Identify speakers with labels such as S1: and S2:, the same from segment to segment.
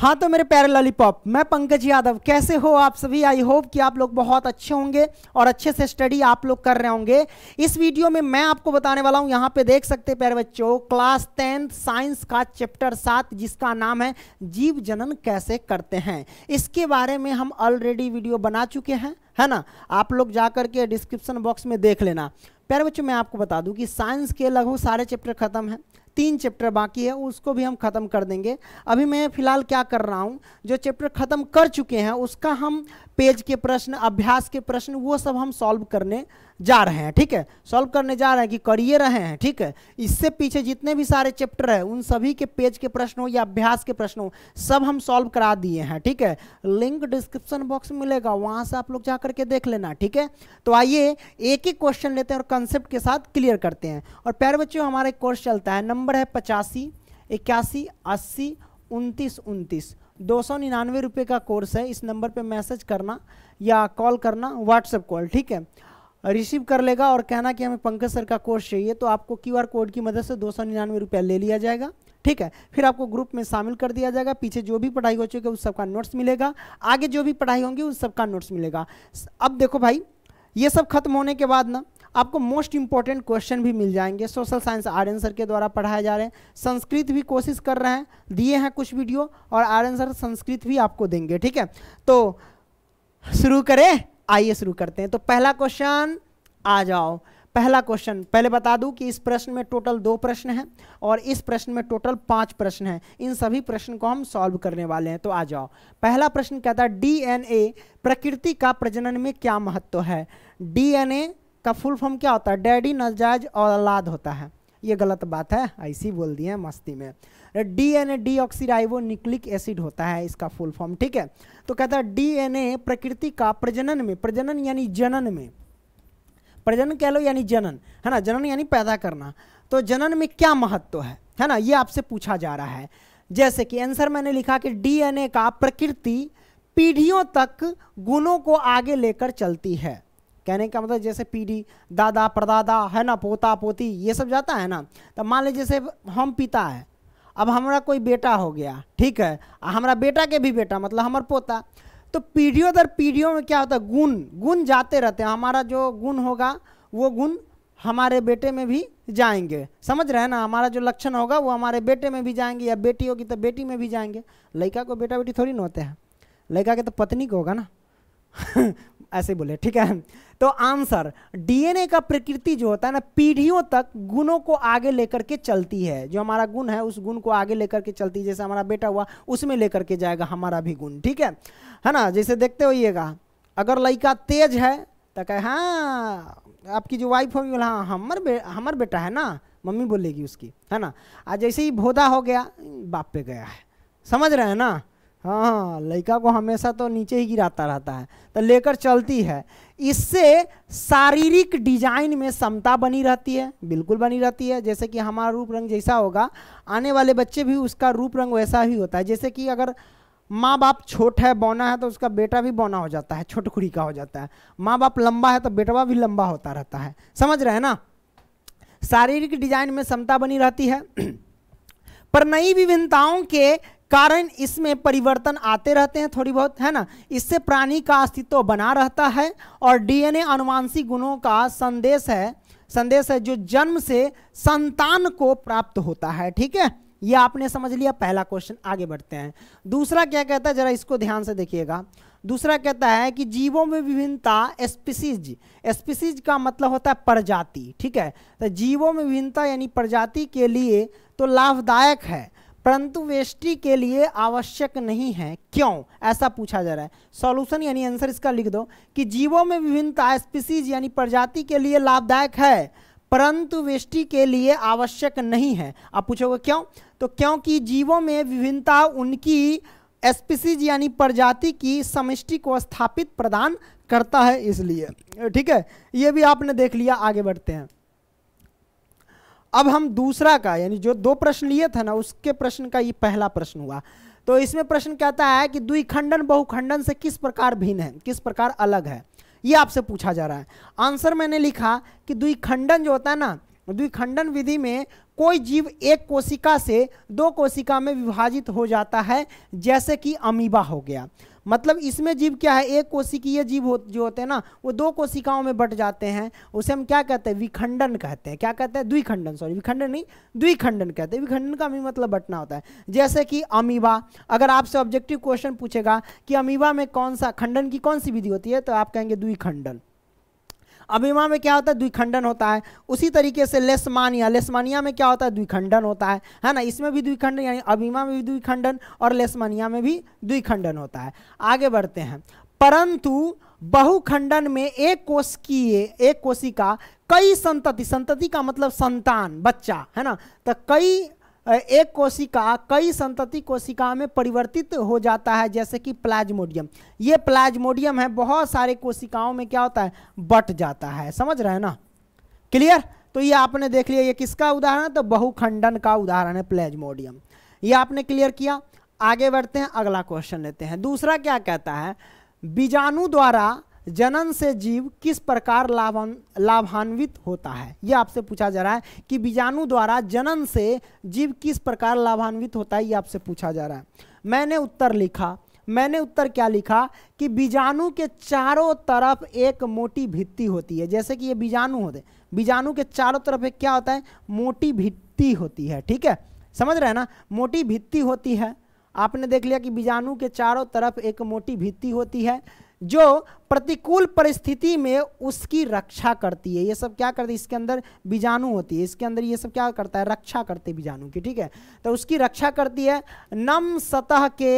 S1: हाँ तो मेरे प्यारे लॉलीपॉप मैं पंकज यादव कैसे हो आप सभी आई होप कि आप लोग बहुत अच्छे होंगे और अच्छे से स्टडी आप लोग कर रहे होंगे इस वीडियो में मैं आपको बताने वाला हूँ यहाँ पे देख सकते हैं प्यारे बच्चों क्लास टेंथ साइंस का चैप्टर सात जिसका नाम है जीव जनन कैसे करते हैं इसके बारे में हम ऑलरेडी वीडियो बना चुके हैं है ना आप लोग जा करके डिस्क्रिप्शन बॉक्स में देख लेना प्यारे बच्चों मैं आपको बता दूँ कि साइंस के लगभग सारे चैप्टर खत्म हैं तीन चैप्टर बाकी है उसको भी हम ख़त्म कर देंगे अभी मैं फ़िलहाल क्या कर रहा हूँ जो चैप्टर ख़त्म कर चुके हैं उसका हम पेज के प्रश्न अभ्यास के प्रश्न वो सब हम सॉल्व करने जा रहे हैं ठीक है सॉल्व करने जा रहे हैं कि करिए रहे हैं ठीक है इससे पीछे जितने भी सारे चैप्टर है उन सभी के पेज के प्रश्न या अभ्यास के प्रश्न हो सब हम सॉल्व करा दिए हैं ठीक है लिंक डिस्क्रिप्शन बॉक्स में मिलेगा वहाँ से आप लोग जा करके देख लेना ठीक है तो आइए एक ही क्वेश्चन लेते हैं और कंसेप्ट के साथ क्लियर करते हैं और प्यार बच्चों हमारा एक कोर्स चलता है नंबर है पचासी इक्यासी अस्सी उनतीस उनतीस दो सौ निन्यानवे रुपये का कोर्स है इस नंबर पे मैसेज करना या कॉल करना व्हाट्सएप कॉल ठीक है रिसीव कर लेगा और कहना कि हमें पंकज सर का कोर्स चाहिए तो आपको क्यू कोड की मदद से दो सौ निन्यानवे रुपया ले लिया जाएगा ठीक है फिर आपको ग्रुप में शामिल कर दिया जाएगा पीछे जो भी पढ़ाई हो चुकी है उस सबका नोट्स मिलेगा आगे जो भी पढ़ाई होंगी उस सबका नोट्स मिलेगा अब देखो भाई ये सब खत्म होने के बाद ना आपको मोस्ट इंपॉर्टेंट क्वेश्चन भी मिल जाएंगे सोशल साइंस एन सर के द्वारा पढ़ाए जा रहे हैं संस्कृत भी कोशिश कर रहे हैं दिए हैं कुछ वीडियो और एन सर संस्कृत भी आपको देंगे ठीक है तो शुरू करें आइए शुरू करते हैं तो पहला क्वेश्चन आ जाओ पहला क्वेश्चन पहले बता दूं कि इस प्रश्न में टोटल दो प्रश्न हैं और इस प्रश्न में टोटल पांच प्रश्न हैं इन सभी प्रश्न को हम सॉल्व करने वाले हैं तो आ जाओ पहला प्रश्न कहता है डीएनए प्रकृति का प्रजनन में क्या महत्व है डीएनए का फुल फॉर्म क्या होता है डैडी नजायज और औलाद होता है ये गलत बात है ऐसी बोल दिए मस्ती में तो डीएनए डीऑक्सीराइबो न्यूक्लिक एसिड होता है इसका फुल फॉर्म ठीक है तो कहता है डीएनए प्रकृति का प्रजनन में प्रजनन यानी जनन में प्रजनन कह लो यानी जनन है ना जनन यानी पैदा करना तो जनन में क्या महत्व है है ना ये आपसे पूछा जा रहा है जैसे कि आंसर मैंने लिखा कि डीएनए का प्रकृति पीढ़ियों तक गुणों को आगे लेकर चलती है कहने का मतलब जैसे पीढ़ी दादा परदादा है ना पोता पोती ये सब जाता है ना तो मान लीजिए जैसे हम पिता है अब हमारा कोई बेटा हो गया ठीक है हमारा बेटा के भी बेटा मतलब हमार पोता तो पीढ़ियों दर पीढ़ियों में क्या होता है गुण गुण जाते रहते हैं हमारा जो गुण होगा वो गुण हमारे बेटे में भी जाएंगे समझ रहे हैं ना हमारा जो लक्षण होगा वो हमारे बेटे में भी जाएंगे या बेटी होगी तो बेटी में भी जाएंगे लड़का को बेटा बेटी थोड़ी ना होते हैं लड़का के तो पत्नी को होगा ना ऐसे बोले ठीक है तो आंसर डीएनए का प्रकृति जो होता है ना पीढ़ियों तक गुणों को आगे लेकर के चलती है जो हमारा गुण है उस गुण को आगे लेकर के चलती है जैसे हमारा बेटा हुआ उसमें लेकर के जाएगा हमारा भी गुण ठीक है है ना जैसे देखते होइएगा अगर लड़का तेज है तो कहे हाँ आपकी जो वाइफ होगी बोला हाँ हमार बे हमार बेटा है ना मम्मी बोलेगी उसकी है ना आज जैसे ही भोदा हो गया बाप पे गया है समझ रहे हैं ना हाँ हाँ लड़का को हमेशा तो नीचे ही गिराता रहता है तो लेकर चलती है इससे शारीरिक डिजाइन में समता बनी रहती है बिल्कुल बनी रहती है जैसे कि हमारा रूप रंग जैसा होगा आने वाले बच्चे भी उसका रूप रंग वैसा ही होता है जैसे कि अगर माँ बाप छोट है बौना है तो उसका बेटा भी बौना हो जाता है छोट खुड़ी का हो जाता है माँ बाप लंबा है तो बेटवा भी लंबा होता रहता है समझ रहे हैं ना शारीरिक डिजाइन में समता बनी रहती है पर नई विभिन्नताओं के कारण इसमें परिवर्तन आते रहते हैं थोड़ी बहुत है ना इससे प्राणी का अस्तित्व बना रहता है और डीएनए अनुवांशिक गुणों का संदेश है संदेश है जो जन्म से संतान को प्राप्त होता है ठीक है ये आपने समझ लिया पहला क्वेश्चन आगे बढ़ते हैं दूसरा क्या कहता है जरा इसको ध्यान से देखिएगा दूसरा कहता है कि जीवों में विभिन्नता स्पीसीज स्पीसीज का मतलब होता है प्रजाति ठीक है तो जीवों में विभिन्नता यानी प्रजाति के लिए तो लाभदायक है परंतु वेष्टि के लिए आवश्यक नहीं है क्यों ऐसा पूछा जा रहा है सॉल्यूशन यानी आंसर इसका लिख दो कि जीवों में विभिन्नता स्पीसीज यानी प्रजाति के लिए लाभदायक है परंतु वेष्टि के लिए आवश्यक नहीं है आप पूछोगे क्यों तो क्योंकि जीवों में विभिन्नता उनकी स्पीसीज यानी प्रजाति की समिष्टि को स्थापित प्रदान करता है इसलिए ठीक है ये भी आपने देख लिया आगे बढ़ते हैं अब हम दूसरा का यानी जो दो प्रश्न लिए था ना उसके प्रश्न का ये पहला प्रश्न हुआ तो इसमें प्रश्न कहता है कि द्विखंडन बहुखंडन से किस प्रकार भिन्न है किस प्रकार अलग है ये आपसे पूछा जा रहा है आंसर मैंने लिखा कि द्विखंडन जो होता है ना द्विखंडन विधि में कोई जीव एक कोशिका से दो कोशिका में विभाजित हो जाता है जैसे कि अमीबा हो गया मतलब इसमें जीव क्या है एक कोशिकीय जीव हो, जो होते हैं ना वो दो कोशिकाओं में बट जाते हैं उसे हम क्या कहते हैं विखंडन कहते हैं क्या कहते हैं द्विखंडन सॉरी विखंडन नहीं द्विखंडन कहते हैं विखंडन का भी मतलब बटना होता है जैसे कि अमीबा अगर आपसे ऑब्जेक्टिव क्वेश्चन पूछेगा कि अमीबा में कौन सा खंडन की कौन सी विधि होती है तो आप कहेंगे द्विखंडन अभिमा में क्या होता है द्विखंडन होता है उसी तरीके से लेस्मानिया लेस्मानिया में क्या होता है द्विखंडन होता है है ना इसमें भी द्विखंडन यानी अभिमा में भी द्विखंडन और लेस्मानिया में भी द्विखंडन होता है आगे बढ़ते हैं परंतु बहुखंडन में एक कोश की एक कोशिका कई संतति संतति का मतलब संतान बच्चा है ना तो कई एक कोशिका कई संतति कोशिका में परिवर्तित हो जाता है जैसे कि प्लाज्मोडियम ये प्लाज्मोडियम है बहुत सारे कोशिकाओं में क्या होता है बट जाता है समझ रहे हैं ना क्लियर तो ये आपने देख लिया ये किसका उदाहरण है तो बहुखंडन का उदाहरण है प्लाज्मोडियम ये आपने क्लियर किया आगे बढ़ते हैं अगला क्वेश्चन लेते हैं दूसरा क्या कहता है बीजाणु द्वारा जनन से जीव किस प्रकार लाभान लाभान्वित होता है यह आपसे पूछा जा रहा है कि बीजाणु द्वारा जनन से जीव किस प्रकार लाभान्वित होता है ये आपसे पूछा जा रहा है मैंने उत्तर लिखा मैंने उत्तर क्या लिखा कि बीजाणु के चारों तरफ एक मोटी भित्ति होती है जैसे कि ये बीजाणु होते बीजाणु के चारों तरफ एक क्या होता है मोटी भित्ति होती है ठीक है समझ रहे हैं ना मोटी भित्ति होती है आपने देख लिया कि बीजाणु के चारों तरफ एक मोटी भित्ति होती है जो प्रतिकूल परिस्थिति में उसकी रक्षा करती है ये सब क्या करती है इसके अंदर बीजाणु होती है इसके अंदर ये सब क्या करता है रक्षा करते बीजाणु की ठीक है तो उसकी रक्षा करती है नम सतह के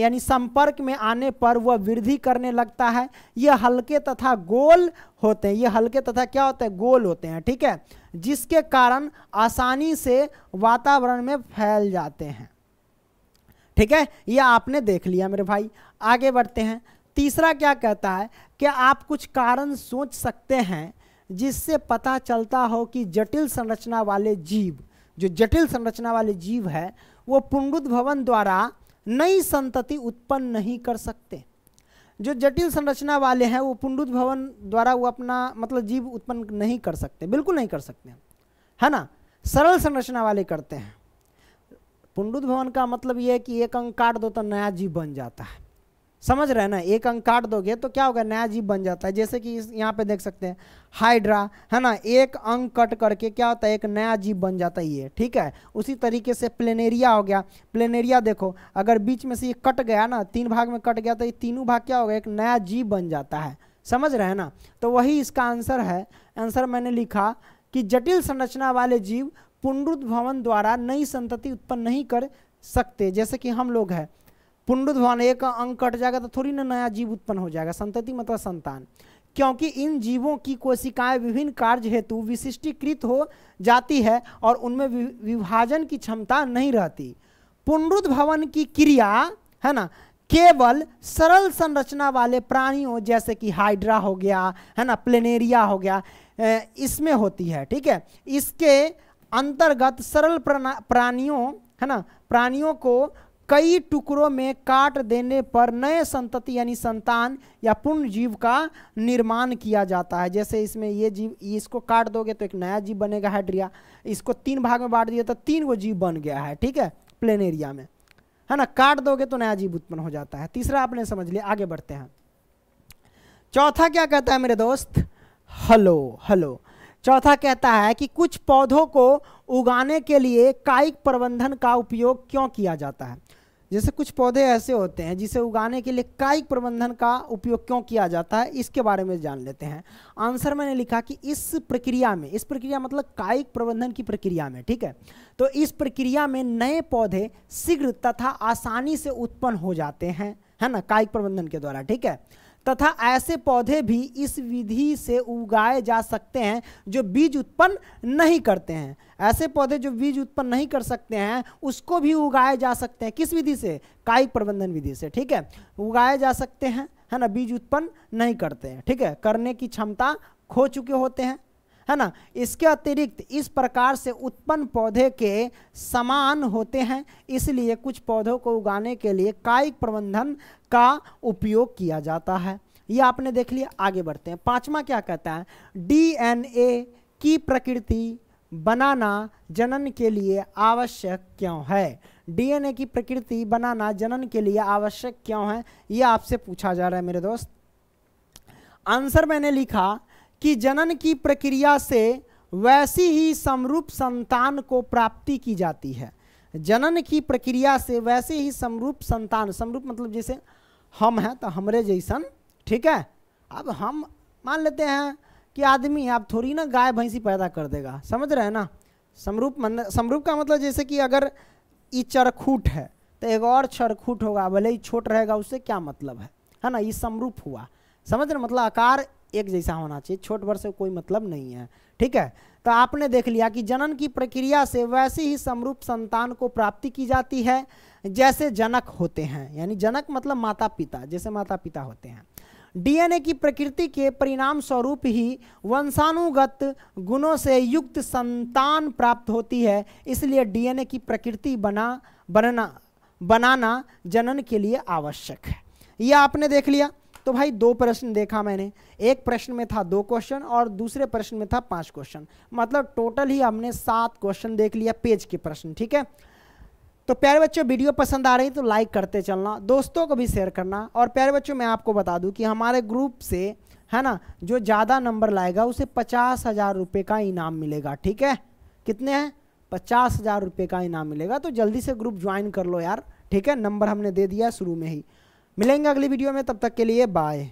S1: यानी संपर्क में आने पर वह वृद्धि करने लगता है ये हल्के तथा गोल होते हैं ये हल्के तथा क्या होते हैं गोल होते हैं ठीक है जिसके कारण आसानी से वातावरण में फैल जाते हैं ठीक है ये आपने देख लिया मेरे भाई आगे बढ़ते हैं तीसरा क्या कहता है कि आप कुछ कारण सोच सकते हैं जिससे पता चलता हो कि जटिल संरचना वाले जीव जो जटिल संरचना वाले जीव है वो पुंडुद भवन द्वारा नई संतति उत्पन्न नहीं कर सकते जो जटिल संरचना वाले हैं वो पुंडुद भवन द्वारा वो अपना मतलब जीव उत्पन्न नहीं कर सकते बिल्कुल नहीं कर सकते है ना सरल संरचना वाले करते हैं पुनरुद्भवन का मतलब ये है कि एक अंक काट दो तो नया जीव बन जाता है समझ रहे हैं ना एक अंक काट दोगे तो क्या होगा नया जीव बन जाता है जैसे कि इस यहाँ पे देख सकते हैं हाइड्रा है ना एक अंग कट करके क्या होता है एक नया जीव बन जाता है ये ठीक है उसी तरीके से प्लेनेरिया हो गया प्लेनेरिया देखो अगर बीच में से ये कट गया ना तीन भाग में कट गया तो ये तीनों भाग क्या होगा एक नया जीव बन जाता है समझ रहे हैं ना तो वही इसका आंसर है आंसर मैंने लिखा कि जटिल संरचना वाले जीव पुनरुद्भवन द्वारा नई संतति उत्पन्न नहीं कर सकते जैसे कि हम लोग हैं पुनरुद्भवन एक अंग कट जाएगा तो थोड़ी ना नया जीव उत्पन्न हो जाएगा संतति मतलब संतान क्योंकि इन जीवों की कोशिकाएं विभिन्न कार्य हेतु विशिष्टीकृत हो जाती है और उनमें विभाजन की क्षमता नहीं रहती पुनरुद्भवन की क्रिया है ना केवल सरल संरचना वाले प्राणियों जैसे कि हाइड्रा हो गया है ना प्लेनेरिया हो गया इसमें होती है ठीक है इसके अंतर्गत सरल प्राणियों है ना प्राणियों को कई टुकड़ों में काट देने पर नए संतति यानी संतान या पूर्ण जीव का निर्माण किया जाता है जैसे इसमें ये जीव इसको काट दोगे तो एक नया जीव बनेगा हाइड्रिया इसको तीन भाग में बांट दिया तो तीन गो जीव बन गया है ठीक है प्लेन एरिया में है ना काट दोगे तो नया जीव उत्पन्न हो जाता है तीसरा आपने समझ लिया आगे बढ़ते हैं चौथा क्या कहता है मेरे दोस्त हलो हलो चौथा कहता है कि कुछ पौधों को उगाने के लिए कायिक प्रबंधन का उपयोग क्यों किया जाता है जैसे कुछ पौधे ऐसे होते हैं जिसे उगाने के लिए कायिक प्रबंधन का उपयोग क्यों किया जाता है इसके बारे में जान लेते हैं आंसर मैंने लिखा कि इस प्रक्रिया में इस प्रक्रिया मतलब कायिक प्रबंधन की प्रक्रिया में ठीक है तो इस प्रक्रिया में नए पौधे शीघ्र तथा आसानी से उत्पन्न हो जाते हैं है ना कायिक प्रबंधन के द्वारा ठीक है तथा ऐसे पौधे भी इस विधि से उगाए जा सकते हैं जो बीज उत्पन्न नहीं करते हैं ऐसे पौधे जो बीज उत्पन्न नहीं कर सकते हैं उसको भी उगाए जा सकते हैं किस विधि से कायिक प्रबंधन विधि से ठीक है उगाए जा सकते हैं है ना बीज उत्पन्न नहीं करते हैं ठीक है करने की क्षमता खो चुके होते हैं है ना इसके अतिरिक्त इस प्रकार से उत्पन्न पौधे के समान होते हैं इसलिए कुछ पौधों को उगाने के लिए कायिक प्रबंधन का उपयोग किया जाता है ये आपने देख लिया आगे बढ़ते हैं पांचवा क्या कहता है डीएनए की प्रकृति बनाना जनन के लिए आवश्यक क्यों है डीएनए की प्रकृति बनाना जनन के लिए आवश्यक क्यों है ये आपसे पूछा जा रहा है मेरे दोस्त आंसर मैंने लिखा कि जनन की प्रक्रिया से वैसी ही समरूप संतान को प्राप्ति की जाती है जनन की प्रक्रिया से वैसे ही समरूप संतान समरूप मतलब जैसे हम हैं तो हमरे जैसन ठीक है अब हम मान लेते हैं कि आदमी आप थोड़ी ना गाय भैंसी पैदा कर देगा समझ रहे हैं ना समरूप मन समरूप का मतलब जैसे कि अगर ये चरखूट है तो एक और चरखूट होगा भले ही छोट रहेगा उससे क्या मतलब है है ना ये समरूप हुआ समझ रहे मतलब आकार एक जैसा होना चाहिए छोट वर्ष से कोई मतलब नहीं है ठीक है तो आपने देख लिया कि जनन की प्रक्रिया से वैसे ही समरूप संतान को प्राप्ति की जाती है जैसे जनक होते हैं यानी जनक मतलब माता पिता जैसे माता पिता होते हैं डीएनए की प्रकृति के परिणाम स्वरूप ही वंशानुगत गुणों से युक्त संतान प्राप्त होती है इसलिए डीएनए की प्रकृति बना बनना बनाना जनन के लिए आवश्यक है यह आपने देख लिया तो भाई दो प्रश्न देखा मैंने एक प्रश्न में था दो क्वेश्चन और दूसरे प्रश्न में था पांच क्वेश्चन मतलब टोटल ही हमने सात क्वेश्चन देख लिया पेज के प्रश्न ठीक है तो प्यारे बच्चों वीडियो पसंद आ रही तो लाइक करते चलना दोस्तों को भी शेयर करना और प्यारे बच्चों मैं आपको बता दूं कि हमारे ग्रुप से है ना जो ज़्यादा नंबर लाएगा उसे पचास हज़ार रुपये का इनाम मिलेगा ठीक है कितने हैं पचास हज़ार रुपये का इनाम मिलेगा तो जल्दी से ग्रुप ज्वाइन कर लो यार ठीक है नंबर हमने दे दिया शुरू में ही मिलेंगे अगली वीडियो में तब तक के लिए बाय